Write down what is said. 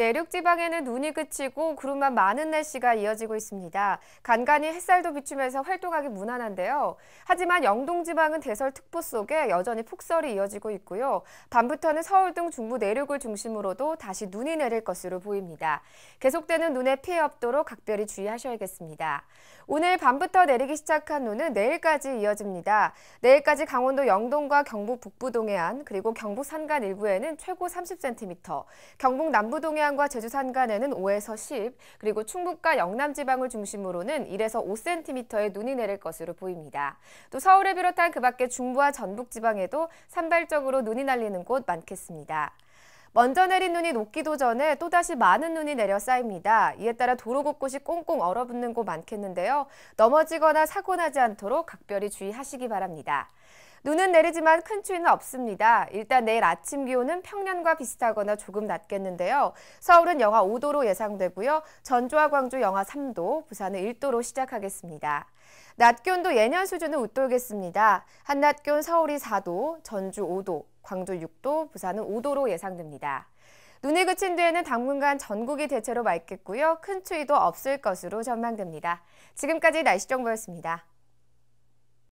내륙 지방에는 눈이 그치고 구름만 많은 날씨가 이어지고 있습니다. 간간히 햇살도 비추면서 활동하기 무난한데요. 하지만 영동 지방은 대설특보 속에 여전히 폭설이 이어지고 있고요. 밤부터는 서울 등 중부 내륙을 중심으로도 다시 눈이 내릴 것으로 보입니다. 계속되는 눈에 피해 없도록 각별히 주의하셔야겠습니다. 오늘 밤부터 내리기 시작한 눈은 내일까지 이어집니다. 내일까지 강원도 영동과 경북 북부 동해안 그리고 경북 산간 일부에는 최고 30cm, 경북 남부 동해안 해안과 제주 산간에는 5에서 10, 그리고 충북과 영남 지방을 중심으로는 1에서 5cm의 눈이 내릴 것으로 보입니다. 또 서울을 비롯한 그 밖의 중부와 전북 지방에도 산발적으로 눈이 날리는 곳 많겠습니다. 먼저 내린 눈이 녹기도 전에 또다시 많은 눈이 내려 쌓입니다. 이에 따라 도로 곳곳이 꽁꽁 얼어붙는 곳 많겠는데요. 넘어지거나 사고 나지 않도록 각별히 주의하시기 바랍니다. 눈은 내리지만 큰 추위는 없습니다. 일단 내일 아침 기온은 평년과 비슷하거나 조금 낮겠는데요. 서울은 영하 5도로 예상되고요. 전주와 광주 영하 3도, 부산은 1도로 시작하겠습니다. 낮 기온도 예년 수준을 웃돌겠습니다. 한낮 기온 서울이 4도, 전주 5도, 광주 6도, 부산은 5도로 예상됩니다. 눈이 그친 뒤에는 당분간 전국이 대체로 맑겠고요. 큰 추위도 없을 것으로 전망됩니다. 지금까지 날씨 정보였습니다.